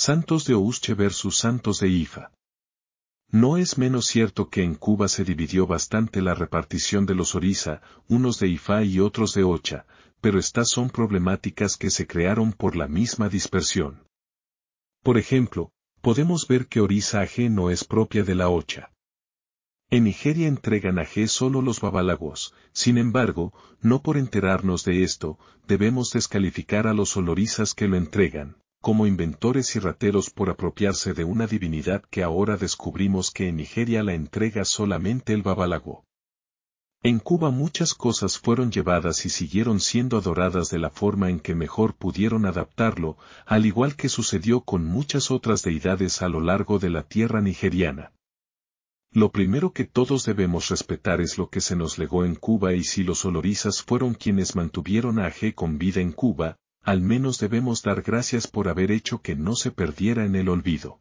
Santos de Ousche versus Santos de Ifa. No es menos cierto que en Cuba se dividió bastante la repartición de los Orisa, unos de Ifa y otros de Ocha, pero estas son problemáticas que se crearon por la misma dispersión. Por ejemplo, podemos ver que Orisa G no es propia de la Ocha. En Nigeria entregan G solo los babalagos, sin embargo, no por enterarnos de esto, debemos descalificar a los olorizas que lo entregan como inventores y rateros por apropiarse de una divinidad que ahora descubrimos que en Nigeria la entrega solamente el babalago. En Cuba muchas cosas fueron llevadas y siguieron siendo adoradas de la forma en que mejor pudieron adaptarlo, al igual que sucedió con muchas otras deidades a lo largo de la tierra nigeriana. Lo primero que todos debemos respetar es lo que se nos legó en Cuba y si los olorizas fueron quienes mantuvieron a Aje con vida en Cuba, al menos debemos dar gracias por haber hecho que no se perdiera en el olvido.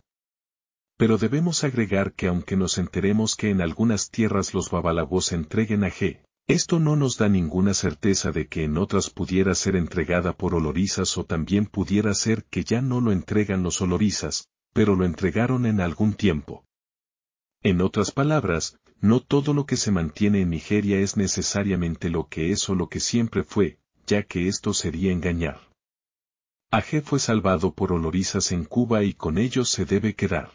Pero debemos agregar que aunque nos enteremos que en algunas tierras los babalabos entreguen a G, esto no nos da ninguna certeza de que en otras pudiera ser entregada por olorizas o también pudiera ser que ya no lo entregan los olorizas, pero lo entregaron en algún tiempo. En otras palabras, no todo lo que se mantiene en Nigeria es necesariamente lo que es o lo que siempre fue, ya que esto sería engañar. Aje fue salvado por olorizas en Cuba y con ellos se debe quedar.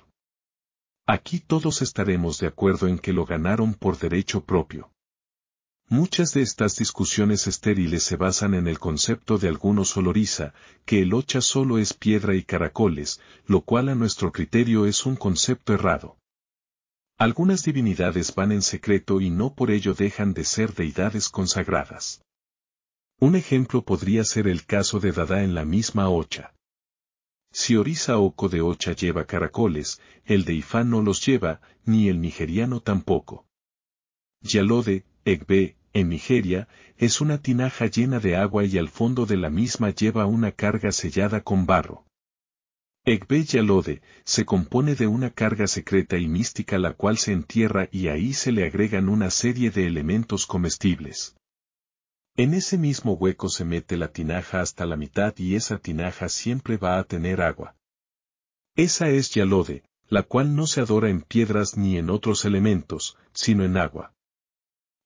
Aquí todos estaremos de acuerdo en que lo ganaron por derecho propio. Muchas de estas discusiones estériles se basan en el concepto de algunos oloriza, que el ocha solo es piedra y caracoles, lo cual a nuestro criterio es un concepto errado. Algunas divinidades van en secreto y no por ello dejan de ser deidades consagradas. Un ejemplo podría ser el caso de Dada en la misma Ocha. Si Orisa Oco de Ocha lleva caracoles, el de Ifán no los lleva, ni el nigeriano tampoco. Yalode, Egbe, en Nigeria, es una tinaja llena de agua y al fondo de la misma lleva una carga sellada con barro. Egbe Yalode se compone de una carga secreta y mística la cual se entierra y ahí se le agregan una serie de elementos comestibles. En ese mismo hueco se mete la tinaja hasta la mitad y esa tinaja siempre va a tener agua. Esa es Yalode, la cual no se adora en piedras ni en otros elementos, sino en agua.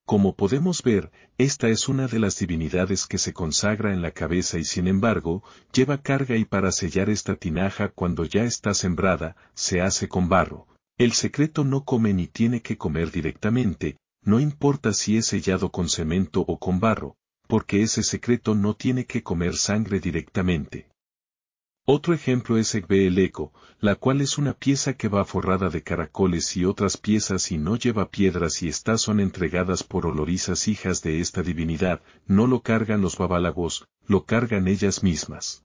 Como podemos ver, esta es una de las divinidades que se consagra en la cabeza y sin embargo, lleva carga y para sellar esta tinaja cuando ya está sembrada, se hace con barro. El secreto no come ni tiene que comer directamente, no importa si es sellado con cemento o con barro, porque ese secreto no tiene que comer sangre directamente. Otro ejemplo es Egbe el Eco, la cual es una pieza que va forrada de caracoles y otras piezas y no lleva piedras y estas son entregadas por olorizas hijas de esta divinidad, no lo cargan los babalagos, lo cargan ellas mismas.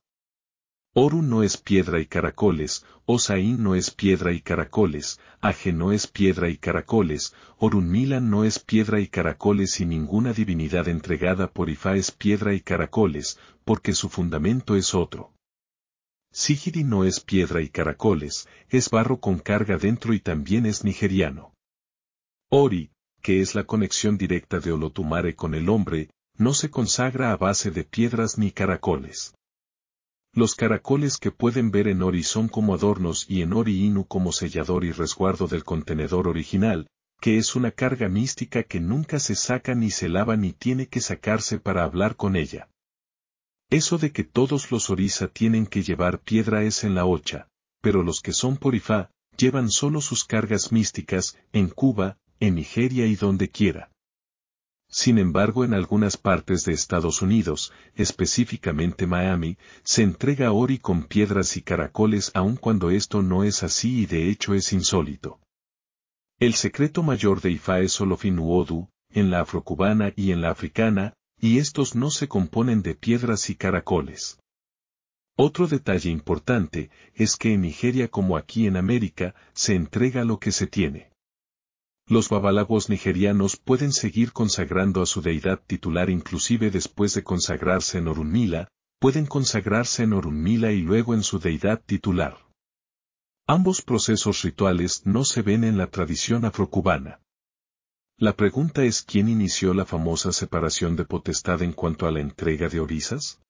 Oru no es piedra y caracoles, Osain no es piedra y caracoles, Aje no es piedra y caracoles, Orunmila no es piedra y caracoles y ninguna divinidad entregada por Ifá es piedra y caracoles, porque su fundamento es otro. Sigidi no es piedra y caracoles, es barro con carga dentro y también es nigeriano. Ori, que es la conexión directa de Olotumare con el hombre, no se consagra a base de piedras ni caracoles. Los caracoles que pueden ver en Ori son como adornos y en Ori Inu como sellador y resguardo del contenedor original, que es una carga mística que nunca se saca ni se lava ni tiene que sacarse para hablar con ella. Eso de que todos los orisa tienen que llevar piedra es en la ocha, pero los que son porifá, llevan solo sus cargas místicas, en Cuba, en Nigeria y donde quiera. Sin embargo, en algunas partes de Estados Unidos, específicamente Miami, se entrega ori con piedras y caracoles aun cuando esto no es así y de hecho es insólito. El secreto mayor de IFA es uodu, en la afrocubana y en la africana, y estos no se componen de piedras y caracoles. Otro detalle importante es que en Nigeria como aquí en América, se entrega lo que se tiene los babalagos nigerianos pueden seguir consagrando a su deidad titular inclusive después de consagrarse en Orunmila, pueden consagrarse en Orunmila y luego en su deidad titular. Ambos procesos rituales no se ven en la tradición afrocubana. La pregunta es quién inició la famosa separación de potestad en cuanto a la entrega de orisas?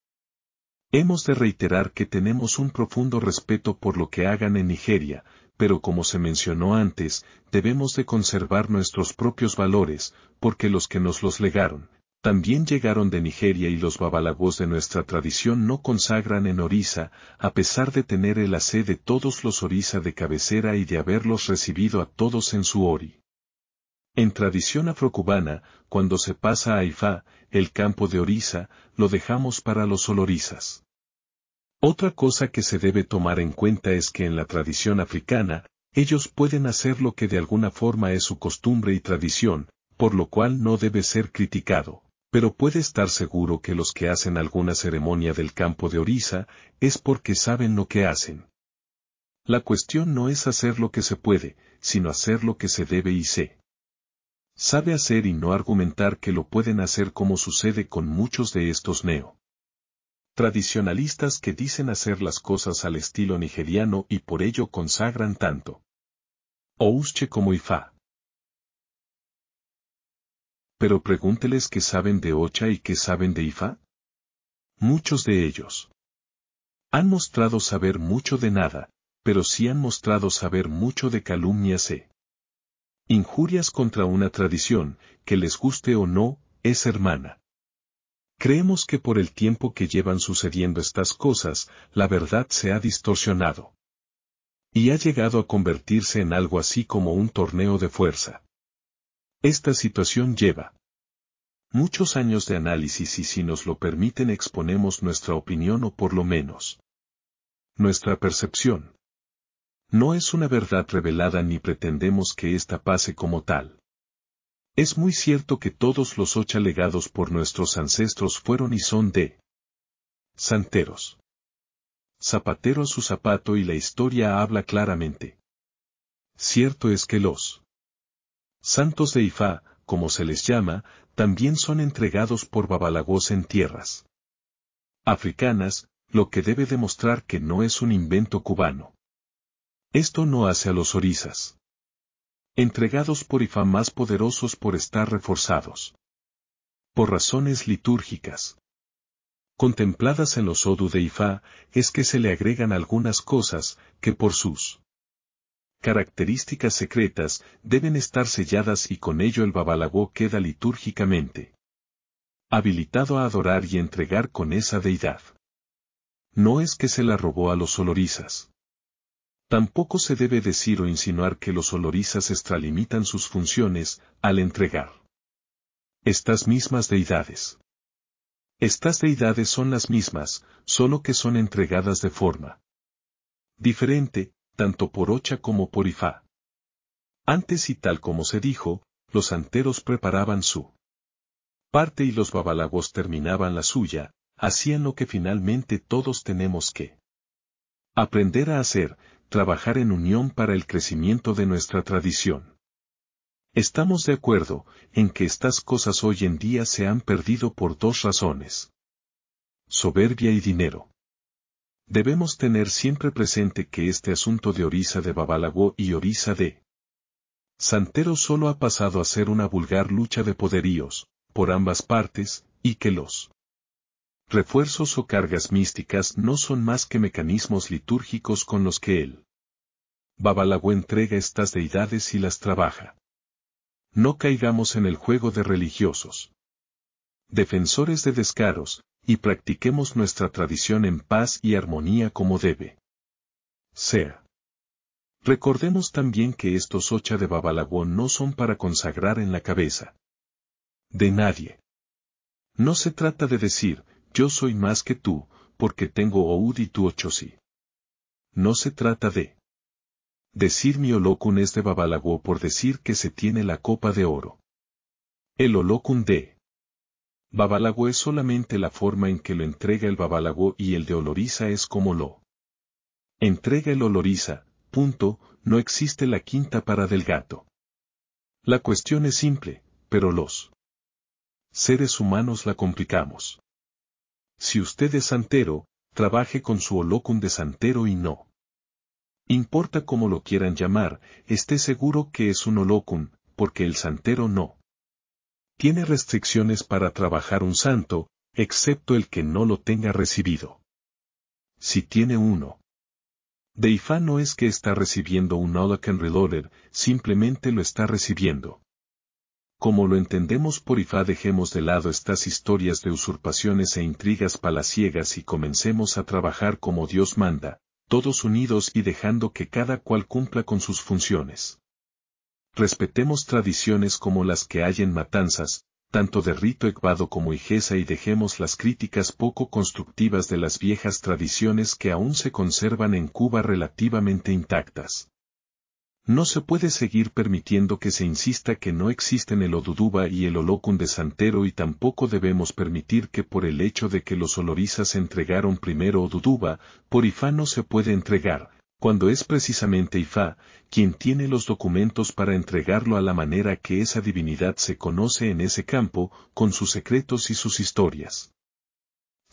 Hemos de reiterar que tenemos un profundo respeto por lo que hagan en Nigeria, pero como se mencionó antes, debemos de conservar nuestros propios valores, porque los que nos los legaron, también llegaron de Nigeria y los babalagos de nuestra tradición no consagran en Orisa, a pesar de tener el ase de todos los Orisa de cabecera y de haberlos recibido a todos en su Ori. En tradición afrocubana, cuando se pasa a Ifá, el campo de Orisa, lo dejamos para los olorizas. Otra cosa que se debe tomar en cuenta es que en la tradición africana, ellos pueden hacer lo que de alguna forma es su costumbre y tradición, por lo cual no debe ser criticado, pero puede estar seguro que los que hacen alguna ceremonia del campo de Orisa es porque saben lo que hacen. La cuestión no es hacer lo que se puede, sino hacer lo que se debe y se sabe hacer y no argumentar que lo pueden hacer como sucede con muchos de estos neo tradicionalistas que dicen hacer las cosas al estilo nigeriano y por ello consagran tanto Ousche como Ifa. Pero pregúnteles qué saben de Ocha y qué saben de IFA? Muchos de ellos han mostrado saber mucho de nada, pero sí han mostrado saber mucho de calumnias e injurias contra una tradición, que les guste o no, es hermana. Creemos que por el tiempo que llevan sucediendo estas cosas, la verdad se ha distorsionado. Y ha llegado a convertirse en algo así como un torneo de fuerza. Esta situación lleva muchos años de análisis y si nos lo permiten exponemos nuestra opinión o por lo menos nuestra percepción. No es una verdad revelada ni pretendemos que ésta pase como tal. Es muy cierto que todos los ocha legados por nuestros ancestros fueron y son de santeros. Zapatero a su zapato y la historia habla claramente. Cierto es que los santos de Ifá, como se les llama, también son entregados por Babalagos en tierras africanas, lo que debe demostrar que no es un invento cubano. Esto no hace a los orizas entregados por Ifa más poderosos por estar reforzados. Por razones litúrgicas. Contempladas en los Odu de Ifá, es que se le agregan algunas cosas, que por sus características secretas deben estar selladas y con ello el babalagó queda litúrgicamente habilitado a adorar y entregar con esa deidad. No es que se la robó a los olorizas. Tampoco se debe decir o insinuar que los olorizas extralimitan sus funciones al entregar. Estas mismas deidades. Estas deidades son las mismas, solo que son entregadas de forma diferente, tanto por Ocha como por Ifá. Antes y tal como se dijo, los anteros preparaban su parte y los babalagos terminaban la suya, hacían lo que finalmente todos tenemos que aprender a hacer, trabajar en unión para el crecimiento de nuestra tradición. Estamos de acuerdo en que estas cosas hoy en día se han perdido por dos razones. Soberbia y dinero. Debemos tener siempre presente que este asunto de Orisa de Babalagó y Orisa de Santero solo ha pasado a ser una vulgar lucha de poderíos, por ambas partes, y que los refuerzos o cargas místicas no son más que mecanismos litúrgicos con los que él. Babalagüe entrega estas deidades y las trabaja. No caigamos en el juego de religiosos. Defensores de descaros, y practiquemos nuestra tradición en paz y armonía como debe. Sea. Recordemos también que estos ocha de Babalagüe no son para consagrar en la cabeza. De nadie. No se trata de decir, yo soy más que tú, porque tengo Oud y tú Ochosi. No se trata de decir mi Olokun es de babalagú por decir que se tiene la copa de oro. El Olokun de es solamente la forma en que lo entrega el babalagú y el de Oloriza es como lo entrega el Oloriza, punto, no existe la quinta para del gato. La cuestión es simple, pero los seres humanos la complicamos. Si usted es santero, trabaje con su holocum de santero y no. Importa cómo lo quieran llamar, esté seguro que es un holocum, porque el santero no. Tiene restricciones para trabajar un santo, excepto el que no lo tenga recibido. Si tiene uno. Deifa no es que está recibiendo un holocum reloaded, simplemente lo está recibiendo como lo entendemos por Ifá dejemos de lado estas historias de usurpaciones e intrigas palaciegas y comencemos a trabajar como Dios manda, todos unidos y dejando que cada cual cumpla con sus funciones. Respetemos tradiciones como las que hay en matanzas, tanto de rito ecuado como hijesa y dejemos las críticas poco constructivas de las viejas tradiciones que aún se conservan en Cuba relativamente intactas. No se puede seguir permitiendo que se insista que no existen el Oduduba y el Olocun de Santero y tampoco debemos permitir que por el hecho de que los olorizas entregaron primero Oduduba, por Ifá no se puede entregar, cuando es precisamente Ifá quien tiene los documentos para entregarlo a la manera que esa divinidad se conoce en ese campo, con sus secretos y sus historias.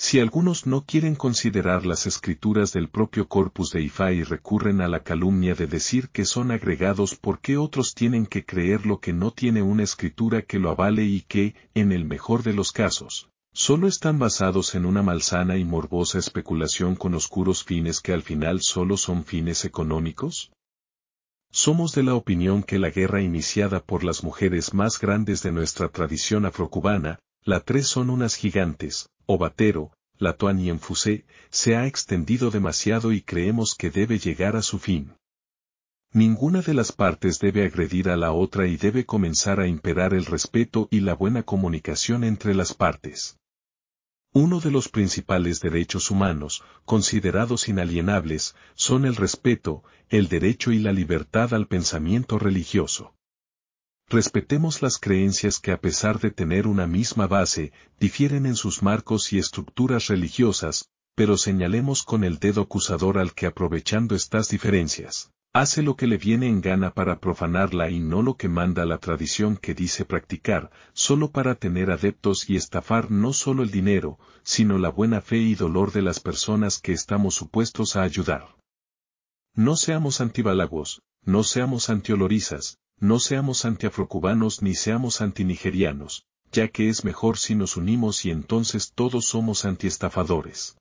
Si algunos no quieren considerar las escrituras del propio corpus de Ifá y recurren a la calumnia de decir que son agregados ¿por qué otros tienen que creer lo que no tiene una escritura que lo avale y que, en el mejor de los casos, solo están basados en una malsana y morbosa especulación con oscuros fines que al final solo son fines económicos? Somos de la opinión que la guerra iniciada por las mujeres más grandes de nuestra tradición afrocubana, la tres son unas gigantes, Obatero, Latuan y Enfusé, se ha extendido demasiado y creemos que debe llegar a su fin. Ninguna de las partes debe agredir a la otra y debe comenzar a imperar el respeto y la buena comunicación entre las partes. Uno de los principales derechos humanos, considerados inalienables, son el respeto, el derecho y la libertad al pensamiento religioso respetemos las creencias que a pesar de tener una misma base, difieren en sus marcos y estructuras religiosas, pero señalemos con el dedo acusador al que aprovechando estas diferencias, hace lo que le viene en gana para profanarla y no lo que manda la tradición que dice practicar, solo para tener adeptos y estafar no solo el dinero, sino la buena fe y dolor de las personas que estamos supuestos a ayudar. No seamos antibalagos, no seamos antiolorizas, no seamos antiafrocubanos ni seamos antinigerianos, ya que es mejor si nos unimos y entonces todos somos antiestafadores.